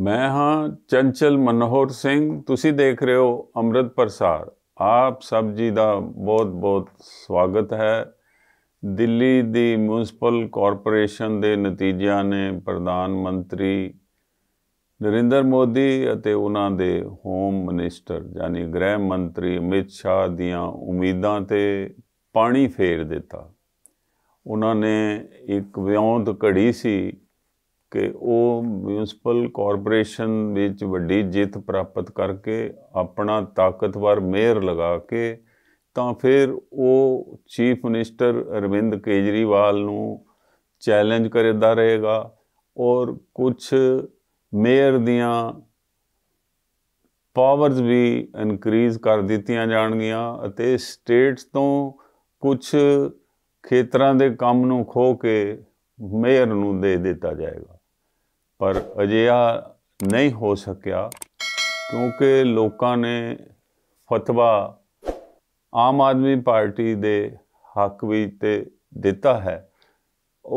ਮੈਂ ਹਾਂ ਚੰਚਲ ਮਨੋਹਰ ਸਿੰਘ ਤੁਸੀਂ ਦੇਖ ਰਹੇ ਹੋ ਅੰਮ੍ਰਿਤ ਪ੍ਰਸਾਰ ਆਪ ਸਭ ਜੀ ਦਾ ਬਹੁਤ-ਬਹੁਤ ਸਵਾਗਤ ਹੈ ਦਿੱਲੀ ਦੀ ਮਿਊਨਿਸਪਲ ਕਾਰਪੋਰੇਸ਼ਨ ਦੇ ਨਤੀਜਿਆਂ ਨੇ ਪ੍ਰਧਾਨ ਮੰਤਰੀ ਨਰਿੰਦਰ ਮੋਦੀ ਅਤੇ ਉਹਨਾਂ ਦੇ ਹੋਮ ਮਿਨਿਸਟਰ ਯਾਨੀ ਗ੍ਰਹਿ ਮੰਤਰੀ ਅਮਿਤ ਸ਼ਾਹ ਦੀਆਂ ਉਮੀਦਾਂ ਤੇ ਪਾਣੀ ਫੇਰ ਦਿੱਤਾ ਉਹਨਾਂ ਨੇ ਇੱਕ ਵਿਉਂਤ ਘੜੀ ਸੀ ਕਿ ਉਹ ਮਿਊਨਿਸਪਲ ਕਾਰਪੋਰੇਸ਼ਨ ਵਿੱਚ ਵੱਡੀ ਜਿੱਤ ਪ੍ਰਾਪਤ ਕਰਕੇ ਆਪਣਾ ਤਾਕਤਵਰ ਮੇਅਰ ਲਗਾ ਕੇ ਤਾਂ ਫਿਰ ਉਹ ਚੀਫ ਮਿਨਿਸਟਰ ਅਰਵਿੰਦ ਕੇਜਰੀਵਾਲ ਨੂੰ ਚੈਲੰਜ ਕਰਦਾ ਰਹੇਗਾ ਔਰ ਕੁਝ ਮੇਅਰ ਦੀਆਂ ਪਾਵਰਸ ਵੀ ਇਨਕਰੀਜ਼ ਕਰ ਦਿੱਤੀਆਂ ਜਾਣਗੀਆਂ ਅਤੇ ਸਟੇਟਸ ਤੋਂ ਕੁਝ ਖੇਤਰਾਂ ਦੇ ਕੰਮ ਨੂੰ ਖੋ ਕੇ ਮੇਅਰ ਨੂੰ ਦੇ ਦਿੱਤਾ ਜਾਏਗਾ ਪਰ ਅਜਿਹਾ ਨਹੀਂ ਹੋ ਸਕਿਆ ਕਿਉਂਕਿ ਲੋਕਾਂ ਨੇ ਫਤਵਾ ਆਮ ਆਦਮੀ ਪਾਰਟੀ ਦੇ ਹੱਕ ਵਿੱਚ ਤੇ ਦਿੱਤਾ ਹੈ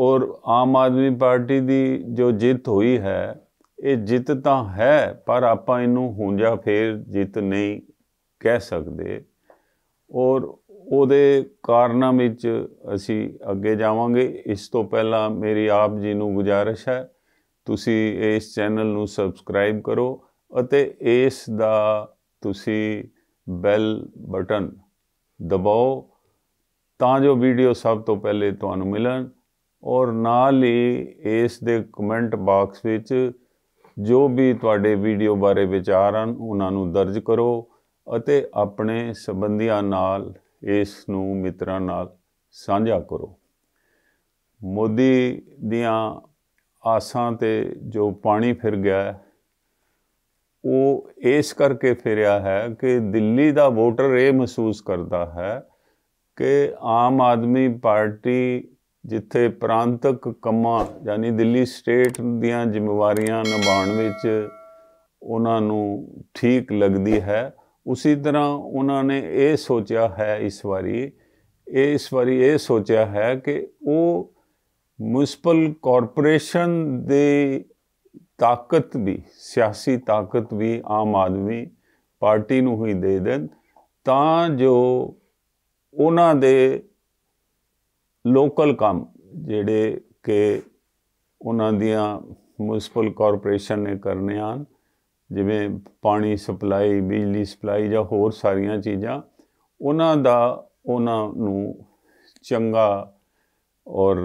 ਔਰ ਆਮ ਆਦਮੀ ਪਾਰਟੀ ਦੀ ਜੋ ਜਿੱਤ ਹੋਈ ਹੈ ਇਹ ਜਿੱਤ ਤਾਂ ਹੈ ਪਰ ਆਪਾਂ ਇਹਨੂੰ ਹੁੰਜਾ ਫੇਰ ਜਿੱਤ ਨਹੀਂ ਕਹਿ ਸਕਦੇ ਔਰ ਉਹਦੇ ਕਾਰਨਾਂ ਵਿੱਚ ਅਸੀਂ ਅੱਗੇ ਜਾਵਾਂਗੇ ਇਸ ਤੋਂ ਪਹਿਲਾਂ ਮੇਰੀ ਆਪ ਜੀ ਨੂੰ ਗੁਜਾਰਿਸ਼ ਹੈ ਤੁਸੀਂ ਇਸ ਚੈਨਲ ਨੂੰ ਸਬਸਕ੍ਰਾਈਬ ਕਰੋ ਅਤੇ ਇਸ ਦਾ ਤੁਸੀਂ ਬੈਲ ਬਟਨ ਦਬਾਓ ਤਾਂ ਜੋ ਵੀਡੀਓ ਸਭ ਤੋਂ ਪਹਿਲੇ ਤੁਹਾਨੂੰ ਮਿਲਣ ਔਰ ਨਾਲ ਹੀ ਇਸ ਦੇ ਕਮੈਂਟ ਬਾਕਸ ਵਿੱਚ ਜੋ ਵੀ ਤੁਹਾਡੇ ਵੀਡੀਓ ਬਾਰੇ ਵਿਚਾਰ ਹਨ ਉਹਨਾਂ ਨੂੰ ਦਰਜ ਕਰੋ ਅਤੇ ਆਪਣੇ ਸਬੰਧੀਆਂ ਨਾਲ ਇਸ ਨੂੰ ਮਿੱਤਰਾਂ ਨਾਲ ਸਾਂਝਾ ਕਰੋ ਮੋਦੀ ਦੀਆਂ ਆਸਾਂ ਤੇ ਜੋ ਪਾਣੀ ਫਿਰ ਗਿਆ ਉਹ ਇਸ ਕਰਕੇ ਫਿਰਿਆ ਹੈ ਕਿ ਦਿੱਲੀ ਦਾ ਵੋਟਰ ਇਹ ਮਹਿਸੂਸ ਕਰਦਾ ਹੈ ਕਿ ਆਮ ਆਦਮੀ ਪਾਰਟੀ ਜਿੱਥੇ ਪ੍ਰਾਂਤਕ ਕਮਾਂ ਯਾਨੀ ਦਿੱਲੀ ਸਟੇਟ ਦੀਆਂ ਜ਼ਿੰਮੇਵਾਰੀਆਂ ਨਿਭਾਉਣ ਵਿੱਚ ਉਹਨਾਂ ਨੂੰ ਠੀਕ ਲੱਗਦੀ ਹੈ ਉਸੇ ਤਰ੍ਹਾਂ ਉਹਨਾਂ ਨੇ ਇਹ ਸੋਚਿਆ ਹੈ ਇਸ ਵਾਰੀ ਇਸ ਵਾਰੀ ਇਹ ਸੋਚਿਆ ਹੈ ਕਿ ਉਹ ਮਿਊਨਿਸਪਲ ਕਾਰਪੋਰੇਸ਼ਨ ਦੇ ਤਾਕਤ ਵੀ ਸਿਆਸੀ ਤਾਕਤ ਵੀ ਆਮ ਆਦਮੀ ਪਾਰਟੀ ਨੂੰ ਹੀ ਦੇ ਦੇਣ ਤਾਂ ਜੋ ਉਹਨਾਂ ਦੇ ਲੋਕਲ ਕੰਮ ਜਿਹੜੇ ਕਿ ਉਹਨਾਂ ਦੀਆਂ ਮਿਊਨਿਸਪਲ ਕਾਰਪੋਰੇਸ਼ਨ ਨੇ ਕਰਨੇ ਆਂ ਜਿਵੇਂ ਪਾਣੀ ਸਪਲਾਈ ਬਿਜਲੀ ਸਪਲਾਈ ਜਾਂ ਹੋਰ ਸਾਰੀਆਂ ਚੀਜ਼ਾਂ ਉਹਨਾਂ ਦਾ ਉਹਨਾਂ ਨੂੰ ਚੰਗਾ ਔਰ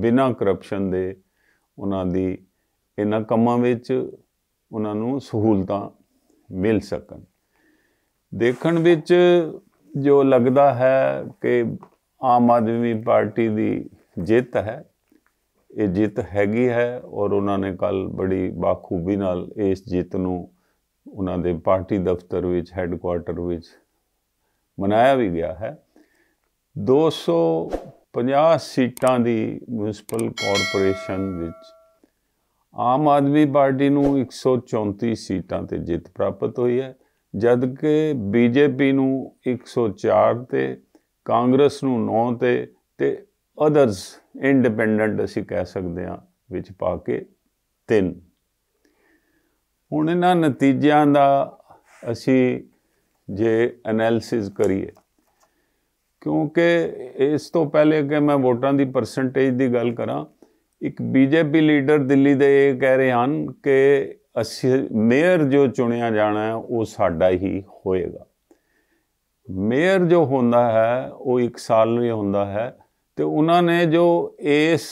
ਬਿਨਾਂ ਕਰਪਸ਼ਨ ਦੇ ਉਹਨਾਂ ਦੀ ਇਹਨਾਂ ਕੰਮਾਂ ਵਿੱਚ ਉਹਨਾਂ ਨੂੰ ਸਹੂਲਤਾਂ ਮਿਲ ਸਕਣ ਦੇਖਣ ਵਿੱਚ ਜੋ ਲੱਗਦਾ ਹੈ ਕਿ ਆਮ ਆਦਮੀ ਪਾਰਟੀ ਦੀ ਜਿੱਤ ਹੈ ਇਹ ਜਿੱਤ ਹੈਗੀ ਹੈ ਔਰ ਉਹਨਾਂ ਨੇ ਕੱਲ ਬੜੀ ਬਾਖੂਬੀ ਨਾਲ ਇਸ ਜਿੱਤ ਨੂੰ ਉਹਨਾਂ ਦੇ ਪਾਰਟੀ ਦਫ਼ਤਰ ਵਿੱਚ ਹੈੱਡਕੁਆਰਟਰ ਵਿੱਚ ਮਨਾਇਆ ਵੀ ਗਿਆ ਹੈ 200 50 ਸੀਟਾਂ ਦੀ ਮਿਊਨਿਸਪਲ ਕਾਰਪੋਰੇਸ਼ਨ ਵਿੱਚ ਆਮ ਆਦਮੀ ਪਾਰਟੀ ਨੂੰ 134 ਸੀਟਾਂ ਤੇ ਜਿੱਤ ਪ੍ਰਾਪਤ ਹੋਈ ਹੈ ਜਦਕਿ ਬੀਜੇਪੀ ਨੂੰ 104 ਤੇ ਕਾਂਗਰਸ ਨੂੰ 9 ਤੇ ਤੇ ਅਦਰਸ ਇੰਡੀਪੈਂਡੈਂਟ ਅਸੀਂ ਕਹਿ ਸਕਦੇ ਹਾਂ ਵਿੱਚ ਪਾ ਕੇ 3 ਹੁਣ ਇਹਨਾਂ ਨਤੀਜਿਆਂ ਦਾ ਅਸੀਂ ਜੇ ਐਨਾਲਿਸਿਸ ਕਰੀਏ ਕਿਉਂਕਿ ਇਸ ਤੋਂ ਪਹਿਲੇ ਕਿ ਮੈਂ ਵੋਟਾਂ ਦੀ ਪਰਸੈਂਟੇਜ ਦੀ ਗੱਲ ਕਰਾਂ ਇੱਕ ਬੀਜੇਪੀ ਲੀਡਰ ਦਿੱਲੀ ਦੇ ਇਹ ਕਹਿ ਰਹੇ ਹਨ ਕਿ ਅਸੀਂ ਮੇਅਰ ਜੋ ਚੁਣਿਆ ਜਾਣਾ ਉਹ ਸਾਡਾ ਹੀ ਹੋਏਗਾ ਮੇਅਰ ਜੋ ਹੁੰਦਾ ਹੈ ਉਹ 1 ਸਾਲ ਲਈ ਹੁੰਦਾ ਹੈ ਤੇ ਉਹਨਾਂ ਨੇ ਜੋ ਇਸ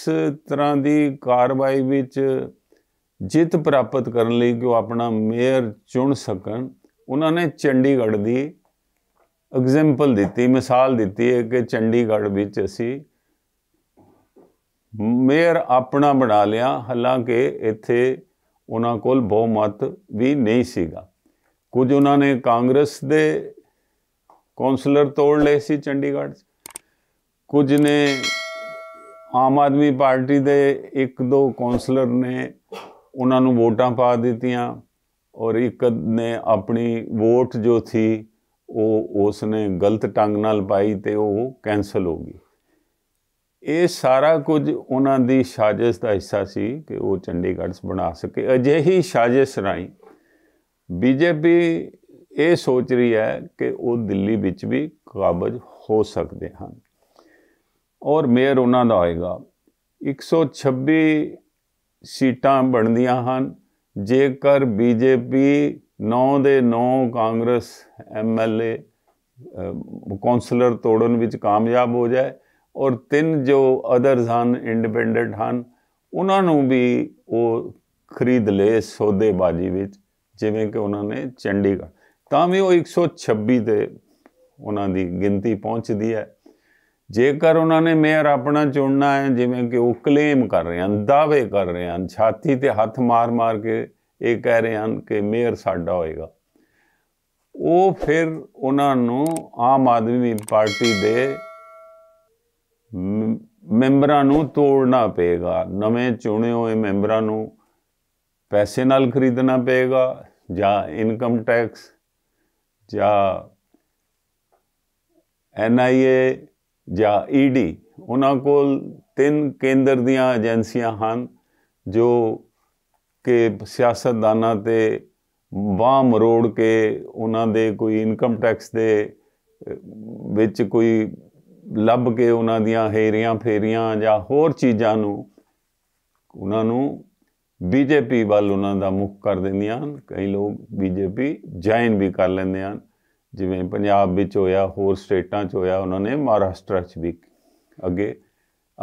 ਤਰ੍ਹਾਂ ਦੀ ਕਾਰਵਾਈ ਵਿੱਚ ਜਿੱਤ ਪ੍ਰਾਪਤ ਕਰਨ ਲਈ ਕਿ ਉਹ ਆਪਣਾ ਮੇਅਰ ਚੁਣ ਸਕਣ ਉਹਨਾਂ ਨੇ ਚੰਡੀਗੜ੍ਹ ਦੀ ਐਗਜ਼ੈਂਪਲ ਦਿੱਤੀ ਮਿਸਾਲ ਦਿੱਤੀ ਹੈ ਕਿ ਚੰਡੀਗੜ੍ਹ ਵਿੱਚ ਅਸੀਂ ਮੇਅਰ ਆਪਣਾ ਬਣਾ ਲਿਆ ਹਾਲਾਂਕਿ ਇੱਥੇ ਉਹਨਾਂ ਕੋਲ ਬਹੁਮਤ ਵੀ ਨਹੀਂ ਸੀਗਾ ਕੁਝ ਉਹਨਾਂ ਨੇ ਕਾਂਗਰਸ ਦੇ ਕਾਉਂਸਲਰ ਤੋੜ ਲਏ ਸੀ ਚੰਡੀਗੜ੍ਹ ਕੁਝ ਨੇ ਆਮ ਆਦਮੀ ਪਾਰਟੀ ਦੇ ਇੱਕ ਦੋ ਕਾਉਂਸਲਰ ਨੇ ਉਹਨਾਂ ਨੂੰ ਵੋਟਾਂ ਪਾ ਦਿੱਤੀਆਂ ਔਰ ਇੱਕ ਨੇ ਆਪਣੀ ਵੋਟ ਜੋ ਥੀ ਉਹ ਉਸ ਨੇ ਗਲਤ ਟੰਗ ਨਾਲ ਪਾਈ ਤੇ ਉਹ ਕੈਨਸਲ ਹੋ ਗਈ ਇਹ ਸਾਰਾ ਕੁਝ ਉਹਨਾਂ ਦੀ ਸਾਜ਼ਿਸ਼ ਦਾ ਹਿੱਸਾ ਸੀ ਕਿ ਉਹ ਚੰਡੀਗੜ੍ਹ ਬਣਾ ਸਕੇ ਅਜਿਹੀ ਸਾਜ਼ਿਸ਼ ਰਾਈ ਬੀਜੇਪੀ ਇਹ ਸੋਚ ਰਹੀ ਹੈ ਕਿ ਉਹ ਦਿੱਲੀ ਵਿੱਚ ਵੀ ਕਾਬਜ ਹੋ ਸਕਦੇ ਹਨ ਔਰ ਮੇਅਰ ਉਹਨਾਂ ਦਾ ਹੋਏਗਾ 126 ਸੀਟਾਂ ਬਣਦੀਆਂ ਹਨ ਜੇਕਰ ਬੀਜੇਪੀ 9 ਦੇ 9 ਕਾਂਗਰਸ ਐਮਐਲਏ ਕਾਉਂਸਲਰ ਤੋੜਨ ਵਿੱਚ ਕਾਮਯਾਬ ਹੋ ਜਾਏ ਔਰ ਤਿੰਨ ਜੋ ਅਦਰਸ ਹਨ ਇੰਡੀਪੈਂਡੈਂਟ ਹਨ ਉਹਨਾਂ ਨੂੰ ਵੀ ਉਹ ਖਰੀਦ ਲੈ ਸੌਦੇਬਾਜ਼ੀ ਵਿੱਚ ਜਿਵੇਂ ਕਿ ਉਹਨਾਂ ਨੇ ਚੰਡੀਗੜ੍ਹ ਤਾਂ ਵੀ ਉਹ 126 ਤੇ ਉਹਨਾਂ ਦੀ ਗਿਣਤੀ ਪਹੁੰਚਦੀ ਹੈ ਜੇਕਰ ਉਹਨਾਂ ਨੇ ਮੇਅਰ ਆਪਣਾ ਚੁਣਨਾ ਹੈ ਜਿਵੇਂ ਕਿ ਉਹ ਕਲੇਮ ਕਰ ਰਹੇ ਹਨ ਦਾਅਵੇ ਕਰ ਰਹੇ ਹਨ ਛਾਤੀ ਤੇ ਹੱਥ ਮਾਰ-ਮਾਰ ਕੇ ਇਹ ਕਹਿ ਰਹੇ ਹਨ ਕਿ ਮੇਅਰ ਸਾਡਾ ਹੋਏਗਾ ਉਹ ਫਿਰ ਉਹਨਾਂ ਨੂੰ ਆਮ ਆਦਮੀ ਪਾਰਟੀ ਦੇ ਮੈਂਬਰਾਂ ਨੂੰ ਤੋੜਨਾ ਪਏਗਾ ਨਵੇਂ ਚੁਣੇ ਹੋਏ ਮੈਂਬਰਾਂ ਨੂੰ ਪੈਸੇ ਨਾਲ ਖਰੀਦਣਾ ਪਏਗਾ ਜਾਂ ਇਨਕਮ ਟੈਕਸ ਜਾਂ ਐਨਆਈਏ ਜਾਂ ਈਡੀ ਉਹਨਾਂ ਕੋਲ ਤਿੰਨ ਕੇਂਦਰ ਦੀਆਂ ਏਜੰਸੀਆਂ ਹਨ ਜੋ ਕਿ ਸਿਆਸਤਦਾਨਾਂ ਤੇ ਵਾਹ ਮਰੋੜ ਕੇ ਉਹਨਾਂ ਦੇ ਕੋਈ ਇਨਕਮ ਟੈਕਸ ਦੇ ਵਿੱਚ ਕੋਈ ਲੱਭ ਕੇ ਉਹਨਾਂ ਦੀਆਂ ਹੇਰੀਆਂ ਫੇਰੀਆਂ ਜਾਂ ਹੋਰ ਚੀਜ਼ਾਂ ਨੂੰ ਉਹਨਾਂ ਨੂੰ ਬੀਜੇਪੀ ਵੱਲ ਉਹਨਾਂ ਦਾ ਮੁਖ ਕਰ ਦਿੰਦੀਆਂ ਕਈ ਲੋਕ ਬੀਜੇਪੀ ਜਾਇਨ ਵੀ ਕਰ ਲੈਂਦੇ ਹਨ ਜਿਵੇਂ ਪੰਜਾਬ ਵਿੱਚ ਹੋਇਆ ਹੋਰ ਸਟੇਟਾਂ 'ਚ ਹੋਇਆ ਉਹਨਾਂ ਨੇ ਮਹਾਰਾਸ਼ਟਰ 'ਚ ਵੀ ਅੱਗੇ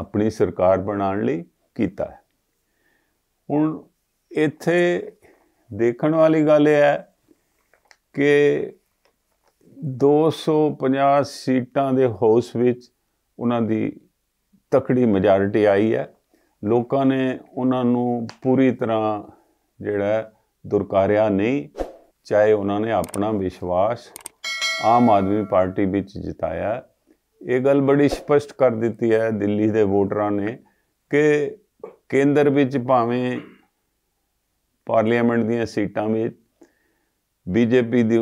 ਆਪਣੀ ਸਰਕਾਰ ਬਣਾਉਣ ਲਈ ਕੀਤਾ ਹੁਣ ਇੱਥੇ ਦੇਖਣ ਵਾਲੀ ਗੱਲ ਇਹ ਹੈ ਕਿ 250 ਸੀਟਾਂ ਦੇ ਹਾਊਸ ਵਿੱਚ ਉਹਨਾਂ ਦੀ ਤਕੜੀ ਮੈਜੋਰਿਟੀ ਆਈ ਹੈ ਲੋਕਾਂ ਨੇ ਉਹਨਾਂ ਨੂੰ ਪੂਰੀ ਤਰ੍ਹਾਂ ਜਿਹੜਾ ਦੁਰਕਾਰਿਆ ਨਹੀਂ ਚਾਹੇ ਉਹਨਾਂ ਨੇ ਆਪਣਾ ਵਿਸ਼ਵਾਸ ਆਮ ਆਦਮੀ ਪਾਰਟੀ ਵਿੱਚ ਜਿਤਾਇਆ ਇਹ ਗੱਲ ਬੜੀ ਸਪਸ਼ਟ ਕਰ ਦਿੱਤੀ ਹੈ ਦਿੱਲੀ ਦੇ ਵੋਟਰਾਂ ਨੇ ਕਿ ਕੇਂਦਰ ਵਿੱਚ ਭਾਵੇਂ ਪਾਰਲੀਮੈਂਟ ਦੀਆਂ ਸੀਟਾਂ ਵਿੱਚ ਬੀਜੇਪੀ ਦੀ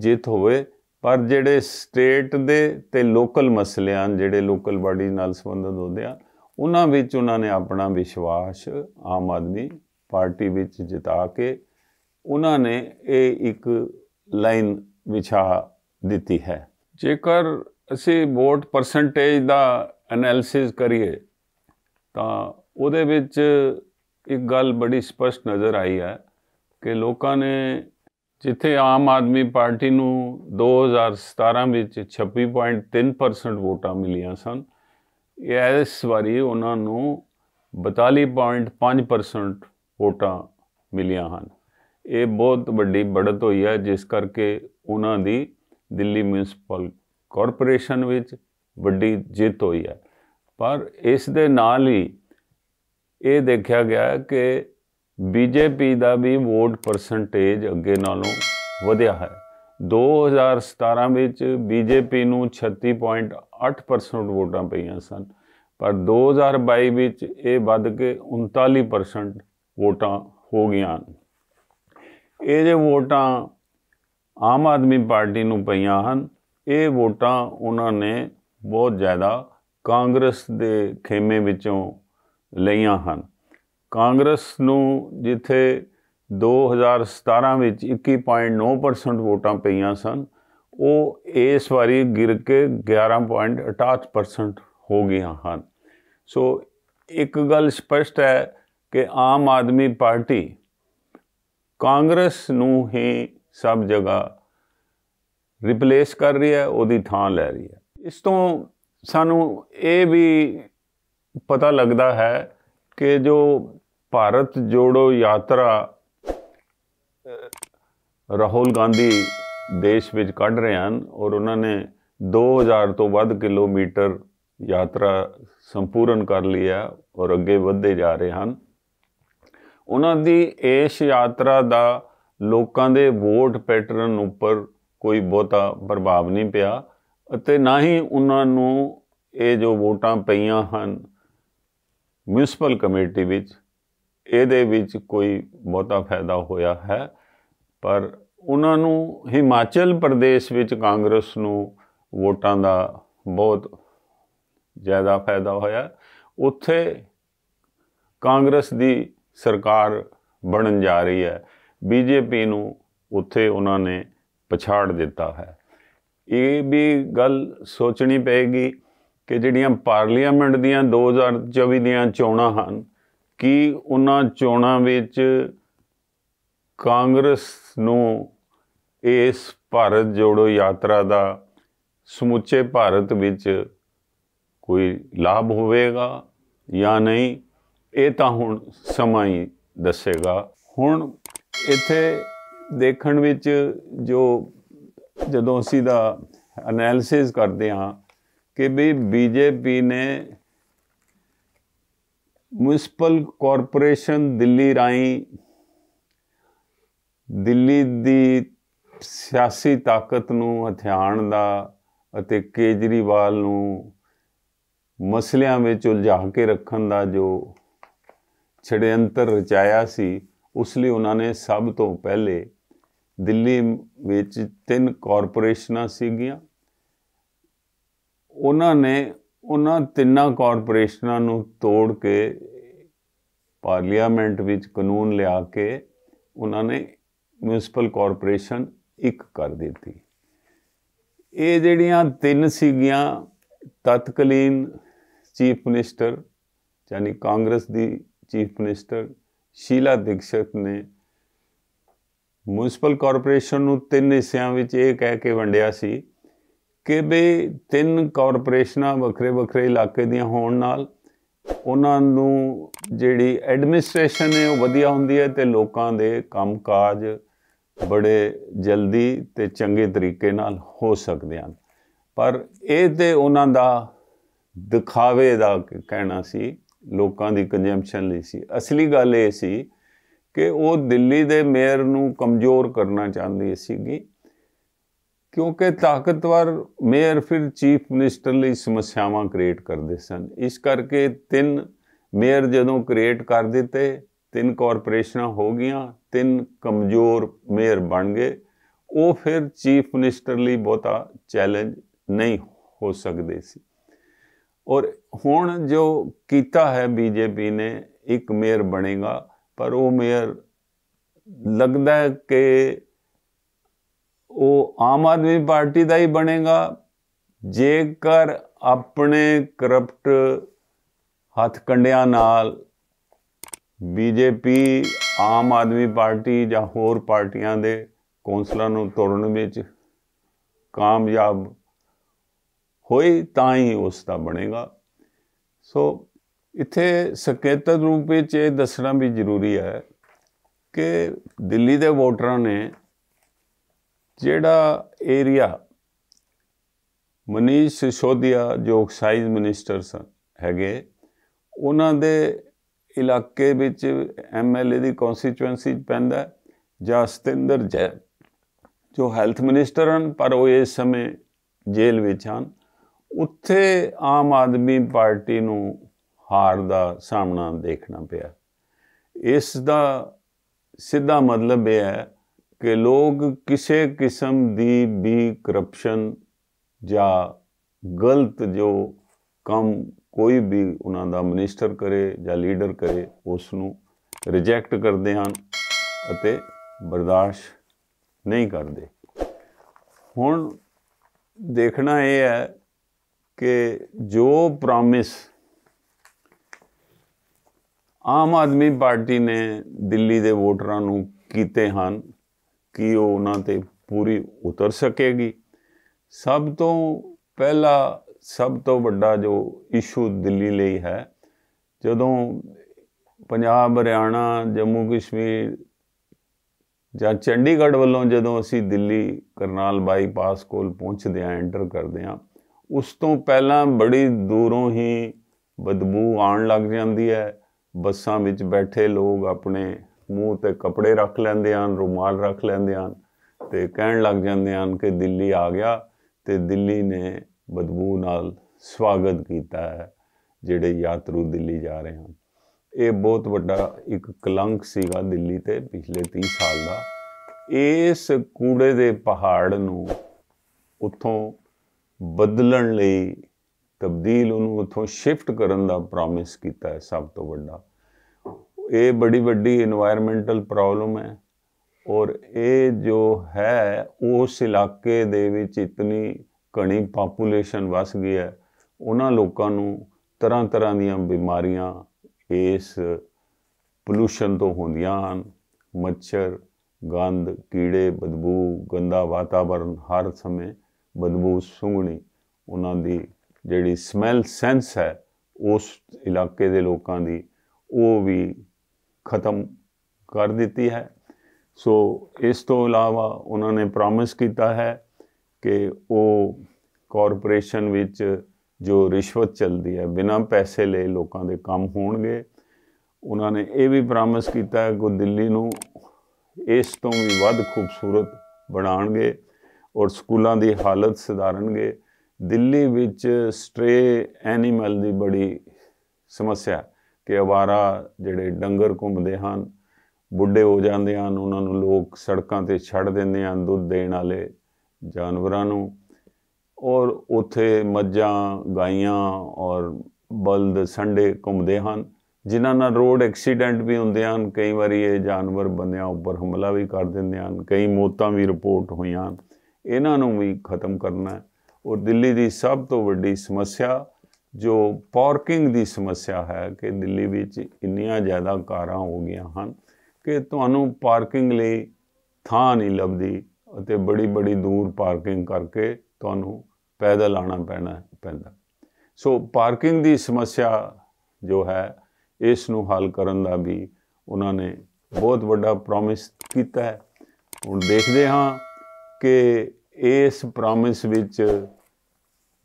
ਜਿੱਤ ਹੋਵੇ ਪਰ ਜਿਹੜੇ ਸਟੇਟ ਦੇ ਤੇ ਲੋਕਲ ਮਸਲੇ ਹਨ ਜਿਹੜੇ ਲੋਕਲ ਬਾਡੀ ਨਾਲ ਸੰਬੰਧਿਤ ਹੁੰਦੇ ਆ ਉਹਨਾਂ ਵਿੱਚ ਉਹਨਾਂ ਨੇ ਆਪਣਾ ਵਿਸ਼ਵਾਸ ਆਮ ਆਦਮੀ ਪਾਰਟੀ ਵਿੱਚ ਜਿਤਾ ਕੇ ਉਹਨਾਂ ਨੇ ਇਹ ਇੱਕ ਲਾਈਨ ਵਿਛਾ ਦਿੱਤੀ ਹੈ ਜੇਕਰ ਅਸੀਂ ਵੋਟ ਪਰਸੈਂਟੇਜ ਦਾ ਐਨਾਲਿਸਿਸ ਕਰੀਏ ਤਾਂ ਉਹਦੇ ਵਿੱਚ ਇੱਕ ਗੱਲ ਬੜੀ ਸਪਸ਼ਟ ਨਜ਼ਰ ਆਈ ਹੈ ਕਿ ਲੋਕਾਂ ਨੇ ਜਿੱਥੇ ਆਮ ਆਦਮੀ ਪਾਰਟੀ ਨੂੰ 2017 ਵਿੱਚ 26.3% ਵੋਟਾਂ ਮਿਲੀਆਂ ਸਨ ਇਸ ਵਾਰੀ ਉਹਨਾਂ ਨੂੰ 42.5% ਵੋਟਾਂ ਮਿਲੀਆਂ ਹਨ ਇਹ ਬਹੁਤ ਵੱਡੀ ਬੜਤ ਹੋਈ ਹੈ ਜਿਸ ਕਰਕੇ ਉਹਨਾਂ ਦੀ ਦਿੱਲੀ ਮਿਊਨਿਸਪਲ ਕਾਰਪੋਰੇਸ਼ਨ ਵਿੱਚ ਵੱਡੀ ਜਿੱਤ ਹੋਈ ਹੈ ਪਰ ਇਸ ਦੇ ਨਾਲ ਹੀ ਇਹ ਦੇਖਿਆ ਗਿਆ ਕਿ ਬੀਜੇਪੀ ਦਾ ਵੀ ਵੋਟ ਪਰਸੈਂਟੇਜ ਅੱਗੇ ਨਾਲੋਂ ਵਧਿਆ ਹੈ 2017 ਵਿੱਚ ਬੀਜੇਪੀ ਨੂੰ 36.8% ਵੋਟਾਂ ਪਈਆਂ ਸਨ ਪਰ 2022 ਵਿੱਚ ਇਹ ਵੱਧ ਕੇ 39% ਵੋਟਾਂ ਹੋ ਗਈਆਂ ਇਹ ਜੇ ਵੋਟਾਂ ਆਮ ਆਦਮੀ ਪਾਰਟੀ ਨੂੰ ਪਈਆਂ ਹਨ ਇਹ ਵੋਟਾਂ ਉਹਨਾਂ ਨੇ ਬਹੁਤ ਜ਼ਿਆਦਾ ਕਾਂਗਰਸ ਦੇ ਖੇਮੇ ਵਿੱਚੋਂ ਲਈਆਂ ਹਨ ਕਾਂਗਰਸ ਨੂੰ ਜਿੱਥੇ 2017 ਵਿੱਚ 21.9% ਵੋਟਾਂ ਪਈਆਂ ਸਨ ਉਹ ਇਸ ਵਾਰੀ ਗਿਰ ਕੇ 11.8% ਹੋ ਗਈਆਂ ਹਨ ਸੋ ਇੱਕ ਗੱਲ ਸਪਸ਼ਟ ਹੈ ਕਿ ਆਮ ਆਦਮੀ ਪਾਰਟੀ ਕਾਂਗਰਸ ਨੂੰ ਹੀ ਸਭ ਜਗ੍ਹਾ ਰਿਪਲੇਸ ਕਰ ਰਹੀ ਹੈ ਉਹਦੀ ਥਾਂ ਲੈ ਰਹੀ ਹੈ ਇਸ ਤੋਂ ਸਾਨੂੰ ਇਹ ਵੀ ਪਤਾ ਲੱਗਦਾ ਹੈ ਕਿ ਜੋ ਭਾਰਤ ਜੋੜੋ ਯਾਤਰਾ ਰਾਹੁਲ ਗਾਂਧੀ ਦੇਸ਼ ਵਿੱਚ ਕੱਢ ਰਹੇ ਹਨ ਔਰ ਉਹਨਾਂ ਨੇ 2000 ਤੋਂ ਵੱਧ ਕਿਲੋਮੀਟਰ ਯਾਤਰਾ ਸੰਪੂਰਨ ਕਰ ਲਈ ਹੈ ਔਰ ਅੱਗੇ ਵਧਦੇ ਜਾ ਰਹੇ ਹਨ ਉਹਨਾਂ ਦੀ ਇਸ ਯਾਤਰਾ ਦਾ ਲੋਕਾਂ ਦੇ ਵੋਟ ਪੈਟਰਨ ਉੱਪਰ ਕੋਈ ਬਹੁਤਾ ਪ੍ਰਭਾਵ ਨਹੀਂ ਪਿਆ ਅਤੇ ਨਾ ਹੀ ਉਹਨਾਂ ਨੂੰ ਇਹ ਜੋ ਵੋਟਾਂ ਪਈਆਂ ਹਨ ਮਿਊਨਿਸਪਲ ਕਮੇਟੀ ਵਿੱਚ ਇਹਦੇ ਵਿੱਚ ਕੋਈ ਬਹੁਤਾ ਫਾਇਦਾ ਹੋਇਆ ਹੈ ਪਰ ਉਹਨਾਂ ਨੂੰ ਹਿਮਾਚਲ ਪ੍ਰਦੇਸ਼ ਵਿੱਚ ਕਾਂਗਰਸ ਨੂੰ ਵੋਟਾਂ ਦਾ ਬਹੁਤ ਜ਼ਿਆਦਾ ਫਾਇਦਾ ਹੋਇਆ ਉੱਥੇ ਕਾਂਗਰਸ ਦੀ ਸਰਕਾਰ ਬਣਨ ਜਾ ਰਹੀ ਹੈ ਬੀਜੇਪੀ ਨੂੰ ਉੱਥੇ ਉਹਨਾਂ ਨੇ ਪਛਾੜ ਦਿੱਤਾ ਹੈ ਇਹ ਵੀ ਗੱਲ ਸੋਚਣੀ ਪਏਗੀ ਕਿ ਜਿਹੜੀਆਂ ਪਾਰਲੀਮੈਂਟ ਦੀਆਂ 2024 ਦੀਆਂ ਚੋਣਾਂ ਹਨ ਕੀ ਉਹਨਾਂ ਚੋਣਾਂ ਵਿੱਚ ਕਾਂਗਰਸ ਨੂੰ ਇਸ ਭਾਰਤ ਜੋੜੋ ਯਾਤਰਾ ਦਾ ਸਮੁੱਚੇ ਭਾਰਤ ਵਿੱਚ ਕੋਈ ਲਾਭ ਹੋਵੇਗਾ ਜਾਂ ਨਹੀਂ ਇਹ ਤਾਂ ਹੁਣ ਸਮਾਂ ਹੀ ਦੱਸੇਗਾ ਹੁਣ ਇੱਥੇ ਦੇਖਣ ਵਿੱਚ ਜੋ ਜਦੋਂ ਅਸੀਂ ਦਾ ਅਨਾਲਿਸਿਸ ਕਰਦੇ ਹਾਂ ਕਿ ਵੀ ਬੀਜੇਪੀ ਨੇ ਮਿਊਨਿਸਪਲ ਕਾਰਪੋਰੇਸ਼ਨ ਦਿੱਲੀ ਰਾਈ ਦਿੱਲੀ ਦੀ ਸਿਆਸੀ ਤਾਕਤ ਨੂੰ ਹਥਿਆਣ ਦਾ ਅਤੇ ਕੇਜਰੀਵਾਲ ਨੂੰ ਮਸਲਿਆਂ ਵਿੱਚ ਉਲਝਾ ਕੇ ਰੱਖਣ ਦਾ ਜੋ ਛੜਯੰਤਰ ਰਚਾਇਆ ਸੀ ਉਸ ਲਈ ਉਹਨਾਂ ਨੇ ਸਭ ਤੋਂ ਪਹਿਲੇ ਦਿੱਲੀ ਵਿੱਚ ਤਿੰਨ ਕਾਰਪੋਰੇਸ਼ਨਾਂ ਸੀਗੀਆਂ ਉਹਨਾਂ ਨੇ ਉਹਨਾਂ ਤਿੰਨਾਂ ਕਾਰਪੋਰੇਸ਼ਨਾਂ ਨੂੰ ਤੋੜ ਕੇ ਪਾਰਲੀਮੈਂਟ ਵਿੱਚ ਕਾਨੂੰਨ ਲਿਆ ਕੇ ਉਹਨਾਂ ਨੇ ਮਿਊਨਿਸਪਲ ਕਾਰਪੋਰੇਸ਼ਨ ਇੱਕ ਕਰ ਦਿੱਤੀ ਇਹ ਜਿਹੜੀਆਂ ਤਿੰਨ ਸੀਗੀਆਂ ਤਤਕਾਲੀਨ ਚੀਫ ਮਿਨਿਸਟਰ ਯਾਨੀ ਕਾਂਗਰਸ ਦੀ ਚੀਫ ਮਿਨਿਸਟਰ ਸ਼ੀਲਾ ਦਿਕਸ਼ਤ ਨੇ ਮਿਊਨਿਸਪਲ ਕਾਰਪੋਰੇਸ਼ਨ ਨੂੰ ਤਿੰਨ ਹਿੱਸਿਆਂ ਵਿੱਚ ਇਹ ਕਹਿ ਕੇ ਵੰਡਿਆ ਸੀ ਕਿ ਵੀ ਤਿੰਨ ਕਾਰਪੋਰੇਸ਼ਨਾਂ ਵੱਖਰੇ ਵੱਖਰੇ ਇਲਾਕੇ ਦੀਆਂ ਹੋਣ ਨਾਲ ਉਹਨਾਂ ਨੂੰ ਜਿਹੜੀ ਐਡਮਿਨਿਸਟ੍ਰੇਸ਼ਨ ਹੈ ਉਹ ਵਧੀਆ ਹੁੰਦੀ ਹੈ ਤੇ ਲੋਕਾਂ ਦੇ ਕੰਮਕਾਜ ਬੜੇ ਜਲਦੀ ਤੇ ਚੰਗੇ ਤਰੀਕੇ ਨਾਲ ਹੋ ਸਕਦੇ ਹਨ ਪਰ ਇਹ ਤੇ ਉਹਨਾਂ ਦਾ ਦਿਖਾਵੇ ਦਾ ਕਹਿਣਾ ਸੀ ਲੋਕਾਂ ਦੀ ਕੰਜ਼ੰਪਸ਼ਨ ਲਈ ਸੀ ਅਸਲੀ ਗੱਲ ਇਹ ਸੀ ਕਿ ਉਹ ਦਿੱਲੀ ਦੇ ਮੇਅਰ ਨੂੰ ਕਮਜ਼ੋਰ ਕਰਨਾ ਚਾਹੁੰਦੀ ਸੀਗੀ ਕਿਉਂਕਿ ਤਾਕਤਵਰ ਮੇਅਰ ਫਿਰ ਚੀਫ ਮਿਨਿਸਟਰ ਲਈ ਸਮੱਸਿਆਵਾਂ ਕ੍ਰੀਏਟ ਕਰਦੇ ਸਨ ਇਸ ਕਰਕੇ ਤਿੰਨ ਮੇਅਰ ਜਦੋਂ ਕ੍ਰੀਏਟ ਕਰ ਦਿੱਤੇ ਤਿੰਨ ਕਾਰਪੋਰੇਸ਼ਨਾਂ ਹੋ ਗਈਆਂ ਤਿੰਨ ਕਮਜ਼ੋਰ ਮੇਅਰ ਬਣ ਗਏ ਉਹ ਫਿਰ ਚੀਫ ਮਿਨਿਸਟਰ ਲਈ ਬਹੁਤਾ ਚੈਲੰਜ ਨਹੀਂ ਹੋ ਸਕਦੇ ਸੀ ਔਰ ਹੁਣ ਜੋ ਕੀਤਾ ਹੈ ਬੀਜੇਪੀ ਨੇ ਇੱਕ ਮੇਅਰ ਬਣੇਗਾ ਪਰ ਉਹ ਮੇਅਰ ਲੱਗਦਾ ਹੈ ਕਿ ਉਹ ਆਮ ਆਦਮੀ ਪਾਰਟੀ ਦਾ ਹੀ ਬਣੇਗਾ ਜੇਕਰ ਆਪਣੇ ਕਰਪਟ ਹੱਥ ਕੰਡਿਆਂ ਨਾਲ ਬੀਜੇਪੀ ਆਮ ਆਦਮੀ ਪਾਰਟੀ ਜਾਂ ਹੋਰ ਪਾਰਟੀਆਂ ਦੇ ਕੌਂਸਲਰਾਂ ਨੂੰ ਤੋੜਨ ਵਿੱਚ ਕਾਮਯਾਬ ਹੋਈ ਤਾਂ ਹੀ ਉਸ ਦਾ ਬਣੇਗਾ ਸੋ ਇੱਥੇ ਸੰਕੇਤਕ ਰੂਪ ਵਿੱਚ ਇਹ ਦੱਸਣਾ ਵੀ ਜ਼ਰੂਰੀ ਹੈ ਕਿ ਦਿੱਲੀ ਦੇ ਵੋਟਰਾਂ ਨੇ ਜਿਹੜਾ ਏਰੀਆ ਮਨੀਸ਼ ਸਿਸੋਦੀਆ ਜੋ ਐਕਸਾਈਜ਼ ਮਿਨਿਸਟਰ ਸਨ ਹੈਗੇ ਉਹਨਾਂ ਦੇ ਇਲਾਕੇ ਵਿੱਚ ਐਮਐਲਏ ਦੀ ਕਨਸਟੀਚੁਐਂਸੀ ਪੈਂਦਾ ਜਾਂ ਸਤਿੰਦਰ ਜੈ ਜੋ ਹੈਲਥ ਮਿਨਿਸਟਰ ਹਨ ਪਰ ਉਹ ਇਸ ਸਮੇਂ ਜੇਲ੍ਹ ਵਿੱਚ ਹਨ ਉੱਥੇ ਆਮ ਆਦਮੀ ਪਾਰਟੀ ਨੂੰ ਹਾਰ ਦਾ ਸਾਹਮਣਾ ਦੇਖਣਾ ਪਿਆ ਇਸ ਦਾ ਸਿੱਧਾ ਮਤਲਬ ਇਹ ਹੈ ਕਿ ਲੋਕ ਕਿਸੇ ਕਿਸਮ ਦੀ ਵੀ ਕਰਪਸ਼ਨ ਜਾਂ ਗਲਤ ਜੋ ਕੰਮ ਕੋਈ ਵੀ ਉਹਨਾਂ ਦਾ ਮਿਨਿਸਟਰ ਕਰੇ ਜਾਂ ਲੀਡਰ ਕਰੇ ਉਸ ਨੂੰ ਰਿਜੈਕਟ ਕਰਦੇ ਹਨ ਅਤੇ ਬਰਦਾਸ਼ਤ ਨਹੀਂ ਕਰਦੇ ਹੁਣ ਦੇਖਣਾ ਇਹ ਹੈ ਕਿ ਜੋ ਪ੍ਰੋਮਿਸ ਆਮ ਆਦਮੀ ਪਾਰਟੀ ਨੇ ਦਿੱਲੀ ਦੇ ਵੋਟਰਾਂ ਨੂੰ ਕੀਤੇ ਹਨ ਕਿ ਉਹ ਉਹਨਾਂ ਤੇ ਪੂਰੀ ਉਤਰ ਸਕੇਗੀ ਸਭ ਤੋਂ ਪਹਿਲਾ ਸਭ ਤੋਂ ਵੱਡਾ ਜੋ ਇਸ਼ੂ ਦਿੱਲੀ ਲਈ ਹੈ ਜਦੋਂ ਪੰਜਾਬ ਹਰਿਆਣਾ ਜੰਮੂ ਕਸ਼ਮੀਰ ਜਾਂ ਚੰਡੀਗੜ੍ਹ ਵੱਲੋਂ ਜਦੋਂ ਅਸੀਂ ਦਿੱਲੀ ਕਰਨਾਲ ਬਾਈਪਾਸ ਕੋਲ ਪਹੁੰਚਦੇ ਆ ਐਂਟਰ ਕਰਦੇ ਆ ਉਸ ਤੋਂ ਪਹਿਲਾਂ ਬੜੀ ਦੂਰੋਂ ਹੀ ਬਦਬੂ ਆਉਣ ਲੱਗ ਜਾਂਦੀ ਹੈ ਬੱਸਾਂ ਵਿੱਚ ਬੈਠੇ ਲੋਕ ਆਪਣੇ ਮੂੰਹ ਤੇ ਕਪੜੇ ਰੱਖ ਲੈਂਦੇ ਹਨ ਰੁਮਾਲ ਰੱਖ ਲੈਂਦੇ ਹਨ ਤੇ ਕਹਿਣ ਲੱਗ ਜਾਂਦੇ ਹਨ ਕਿ ਦਿੱਲੀ ਆ ਗਿਆ ਤੇ ਦਿੱਲੀ ਨੇ ਬਦਬੂ ਨਾਲ ਸਵਾਗਤ ਕੀਤਾ ਹੈ ਜਿਹੜੇ ਯਾਤਰੂ ਦਿੱਲੀ ਜਾ ਰਹੇ ਹਨ ਇਹ ਬਹੁਤ ਵੱਡਾ ਇੱਕ ਕਲੰਕ ਸੀਗਾ ਦਿੱਲੀ ਤੇ ਪਿਛਲੇ 30 ਸਾਲ ਦਾ ਇਸ ਕੂੜੇ ਦੇ ਪਹਾੜ ਨੂੰ ਉੱਥੋਂ ਬਦਲਣ ਲਈ ਤਬਦੀਲ ਉਹਨੂੰ ਉੱਥੋਂ ਸ਼ਿਫਟ ਕਰਨ ਦਾ ਪ੍ਰੋਮਿਸ ਕੀਤਾ ਹੈ ਸਭ ਤੋਂ ਵੱਡਾ ਇਹ ਬੜੀ ਵੱਡੀ এনवायरमेंटल ਪ੍ਰੋਬਲਮ ਹੈ ਔਰ ਇਹ ਜੋ ਹੈ ਉਸ ਇਲਾਕੇ ਦੇ ਵਿੱਚ ਇਤਨੀ ਘਣੀ ਪਾਪੂਲੇਸ਼ਨ ਵਸ ਗਈ ਹੈ ਉਹਨਾਂ ਲੋਕਾਂ ਨੂੰ ਤਰ੍ਹਾਂ ਤਰ੍ਹਾਂ ਦੀਆਂ ਬਿਮਾਰੀਆਂ ਇਸ ਪੋਲੂਸ਼ਨ ਤੋਂ ਹੁੰਦੀਆਂ ਹਨ ਮੱਛਰ ਗੰਦ ਕੀੜੇ ਬਦਬੂ ਗੰਦਾ ਵਾਤਾਵਰਣ ਹਰ ਸਮੇਂ ਬਦਬੂ ਸੁੰਘਣੀ ਉਹਨਾਂ ਦੀ ਜਿਹੜੀ ਸਮੈਲ ਸੈਂਸ ਹੈ ਉਸ ਇਲਾਕੇ ਦੇ ਲੋਕਾਂ ਦੀ ਉਹ ਵੀ ਖਤਮ ਕਰ ਦਿੱਤੀ ਹੈ ਸੋ ਇਸ ਤੋਂ ਇਲਾਵਾ ਉਹਨਾਂ ਨੇ ਪ੍ਰੋਮਿਸ ਕੀਤਾ ਹੈ ਕਿ ਉਹ ਕਾਰਪੋਰੇਸ਼ਨ ਵਿੱਚ ਜੋ ਰਿਸ਼ਵਤ ਚੱਲਦੀ ਹੈ ਬਿਨਾਂ ਪੈਸੇ ਲਏ ਲੋਕਾਂ ਦੇ ਕੰਮ ਹੋਣਗੇ ਉਹਨਾਂ ਨੇ ਇਹ ਵੀ ਪ੍ਰੋਮਿਸ ਕੀਤਾ ਕਿ ਦਿੱਲੀ ਨੂੰ ਇਸ ਤੋਂ ਵੀ ਵੱਧ ਖੂਬਸੂਰਤ ਬਣਾਉਣਗੇ ਔਰ ਸਕੂਲਾਂ ਦੀ ਹਾਲਤ ਸੁਧਾਰਨਗੇ ਦਿੱਲੀ ਵਿੱਚ ਸਟ੍ਰੇ ਐਨੀਮਲ ਦੀ ਬੜੀ ਸਮੱਸਿਆ ਕਿ ਆਵਾਰਾ ਜਿਹੜੇ ਡੰਗਰ ਘੁੰਮਦੇ ਹਨ ਬੁੱਢੇ ਹੋ ਜਾਂਦੇ ਹਨ ਉਹਨਾਂ ਨੂੰ ਲੋਕ ਸੜਕਾਂ ਤੇ ਛੱਡ ਦਿੰਦੇ ਹਨ ਦੁੱਧ ਦੇਣ ਵਾਲੇ ਜਾਨਵਰਾਂ ਨੂੰ ਔਰ ਉਥੇ ਮੱਝਾਂ ਗਾਈਆਂ ਔਰ ਬਲਦ ਸੰਡੇ ਘੁੰਮਦੇ ਹਨ ਜਿਨ੍ਹਾਂ ਨਾਲ ਰੋਡ ਐਕਸੀਡੈਂਟ ਵੀ ਹੁੰਦੇ ਹਨ ਕਈ ਵਾਰੀ ਇਹ ਜਾਨਵਰ ਬੰਦਿਆਂ ਉੱਪਰ ਹਮਲਾ ਵੀ ਕਰ ਦਿੰਦੇ ਹਨ ਕਈ ਮੌਤਾਂ ਵੀ ਰਿਪੋਰਟ ਹੋਈਆਂ ਇਹਨਾਂ ਨੂੰ ਵੀ ਖਤਮ ਕਰਨਾ ਔਰ ਦਿੱਲੀ ਦੀ ਸਭ ਤੋਂ ਵੱਡੀ ਸਮੱਸਿਆ ਜੋ ਪਾਰਕਿੰਗ ਦੀ ਸਮੱਸਿਆ ਹੈ ਕਿ ਦਿੱਲੀ ਵਿੱਚ ਇੰਨੀਆਂ ਜ਼ਿਆਦਾ ਕਾਰਾਂ ਹੋ ਗਈਆਂ ਹਨ ਕਿ ਤੁਹਾਨੂੰ ਪਾਰਕਿੰਗ ਲਈ ਥਾਂ ਨਹੀਂ ਲੱਭਦੀ ਅਤੇ ਬੜੀ ਬੜੀ ਦੂਰ ਪਾਰਕਿੰਗ ਕਰਕੇ ਤੁਹਾਨੂੰ ਪੈਦਲ ਆਣਾ ਪੈਣਾ ਪੈਂਦਾ ਸੋ ਪਾਰਕਿੰਗ ਦੀ ਸਮੱਸਿਆ ਜੋ ਹੈ ਇਸ ਨੂੰ ਹੱਲ ਕਰਨ ਦਾ ਵੀ ਉਹਨਾਂ ਨੇ ਬਹੁਤ ਵੱਡਾ ਪ੍ਰੋਮਿਸ ਕੀਤਾ ਹੈ ਹੁਣ ਦੇਖਦੇ ਹਾਂ ਕਿ ਇਸ ਪ੍ਰੋਮਿਸ ਵਿੱਚ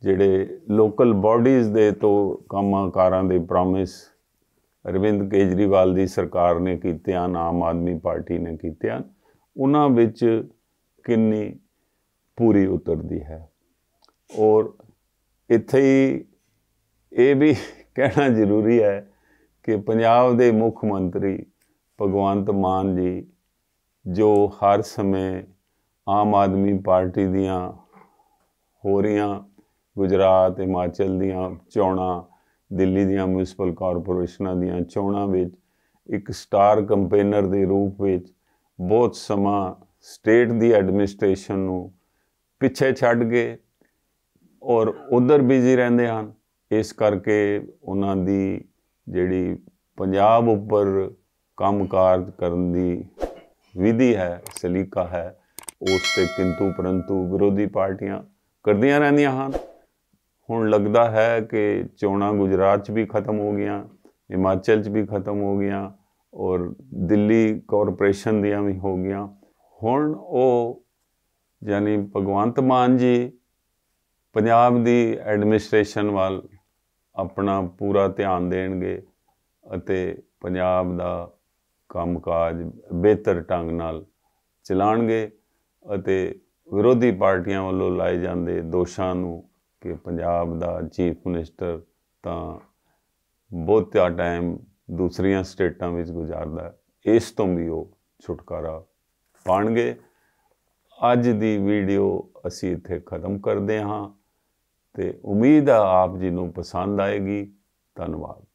ਜਿਹੜੇ ਲੋਕਲ ਬਾਡੀਜ਼ ਦੇ ਤੋਂ ਕੰਮਕਾਰਾਂ ਦੇ ਪ੍ਰੋਮਿਸ ਅਰਵਿੰਦ ਕੇਜਰੀਵਾਲ ਦੀ ਸਰਕਾਰ ਨੇ ਕੀਤੇ ਆ ਆਮ ਆਦਮੀ ਪਾਰਟੀ ਨੇ ਕੀਤੇ ਆ ਉਹਨਾਂ ਵਿੱਚ ਕਿੰਨੀ ਪੂਰੀ ਉਤਰਦੀ ਹੈ ਔਰ ਇੱਥੇ ਹੀ ਇਹ ਵੀ ਕਹਿਣਾ ਜ਼ਰੂਰੀ ਹੈ ਕਿ ਪੰਜਾਬ ਦੇ ਮੁੱਖ ਮੰਤਰੀ ਭਗਵੰਤ ਮਾਨ ਜੀ ਜੋ ਹਰ ਸਮੇਂ ਆਮ ਆਦਮੀ ਪਾਰਟੀ ਦੀਆਂ ਹੋ ਰਹੀਆਂ ਗੁਜਰਾਤ ਹਿਮਾਚਲ ਦੀਆਂ ਚੋਣਾਂ ਦਿੱਲੀ ਦੀਆਂ ਮਿਊਨਿਸਪਲ ਕਾਰਪੋਰੇਸ਼ਨਾਂ ਦੀਆਂ ਚੋਣਾਂ ਵਿੱਚ ਇੱਕ ਸਟਾਰ ਕੰਪੇਨਰ ਦੇ ਰੂਪ ਵਿੱਚ ਬਹੁਤ ਸਮਾਂ ਸਟੇਟ ਦੀ ਐਡਮਿਨਿਸਟ੍ਰੇਸ਼ਨ ਨੂੰ ਪਿੱਛੇ ਛੱਡ ਕੇ ਔਰ ਉਧਰ ਬਿਜ਼ੀ ਰਹਿੰਦੇ ਹਨ ਇਸ ਕਰਕੇ ਉਹਨਾਂ ਦੀ ਜਿਹੜੀ ਪੰਜਾਬ ਉੱਪਰ ਕੰਮਕਾਰ ਕਰਨ ਦੀ ਵਿਧੀ ਹੈ ਸਲੀਕਾ ਹੈ ਉਸ ਤੇ ਕਿੰਤੂ ਪਰੰਤੂ ਵਿਰੋਧੀ ਪਾਰਟੀਆਂ ਕਰਦੀਆਂ ਰਹਿੰਦੀਆਂ ਹਨ ਹੁਣ ਲੱਗਦਾ ਹੈ ਕਿ ਚੋਣਾਂ ਗੁਜਰਾਤ 'ਚ ਵੀ ਖਤਮ ਹੋ ਗਈਆਂ ਹਿਮਾਚਲ 'ਚ ਵੀ ਖਤਮ ਹੋ ਗਈਆਂ ਔਰ ਦਿੱਲੀ ਕਾਰਪੋਰੇਸ਼ਨ ਦੀਆਂ ਵੀ ਹੋ ਗਈਆਂ ਹੁਣ ਉਹ ਯਾਨੀ ਭਗਵੰਤ ਮਾਨ ਜੀ ਪੰਜਾਬ ਦੀ ਐਡਮਿਨਿਸਟ੍ਰੇਸ਼ਨ ਵੱਲ ਆਪਣਾ ਪੂਰਾ ਧਿਆਨ ਦੇਣਗੇ ਅਤੇ ਪੰਜਾਬ ਦਾ ਕੰਮਕਾਜ ਬਿਹਤਰ ਢੰਗ ਨਾਲ ਚਲਾਣਗੇ ਅਤੇ ਵਿਰੋਧੀ ਪਾਰਟੀਆਂ ਵੱਲੋਂ ਲਾਏ ਜਾਂਦੇ ਦੋਸ਼ਾਂ ਨੂੰ ਕਿ ਪੰਜਾਬ ਦਾ ਚੀਫ ਮਿਨਿਸਟਰ ਤਾਂ ਆ ਟਾਈਮ ਦੂਸਰੀਆਂ ਸਟੇਟਾਂ ਵਿੱਚ ਗੁਜ਼ਾਰਦਾ ਇਸ ਤੋਂ ਵੀ ਉਹ ਛੁਟਕਾਰਾ ਪਾਣਗੇ ਅੱਜ ਦੀ ਵੀਡੀਓ ਅਸੀਂ ਇੱਥੇ ਖਤਮ ਕਰਦੇ ਹਾਂ ਤੇ ਉਮੀਦ ਆ ਆਪ ਜੀ ਨੂੰ ਪਸੰਦ ਆਏਗੀ ਧੰਨਵਾਦ